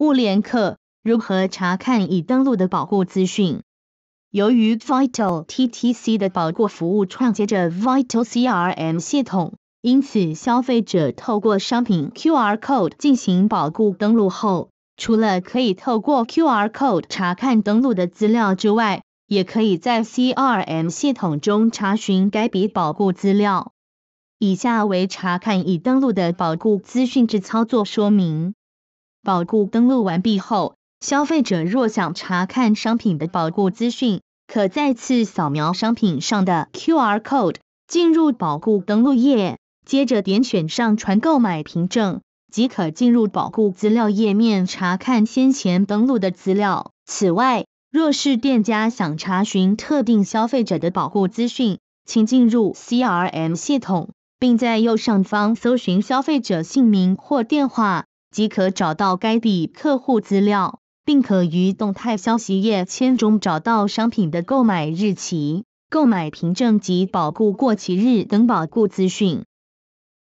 物联客如何查看已登录的保固资讯？由于 Vital TTC 的保固服务创接着 Vital CRM 系统，因此消费者透过商品 QR Code 进行保固登录后，除了可以透过 QR Code 查看登录的资料之外，也可以在 CRM 系统中查询该笔保固资料。以下为查看已登录的保固资讯之操作说明。保固登录完毕后，消费者若想查看商品的保固资讯，可再次扫描商品上的 QR code，进入保固登录页，接着点选上传购买凭证，即可进入保固资料页面查看先前登录的资料。此外，若是店家想查询特定消费者的保护资讯，请进入 CRM 系统，并在右上方搜寻消费者姓名或电话。即可找到该地客户资料，并可于动态消息页签中找到商品的购买日期、购买凭证及保固过期日等保固资讯。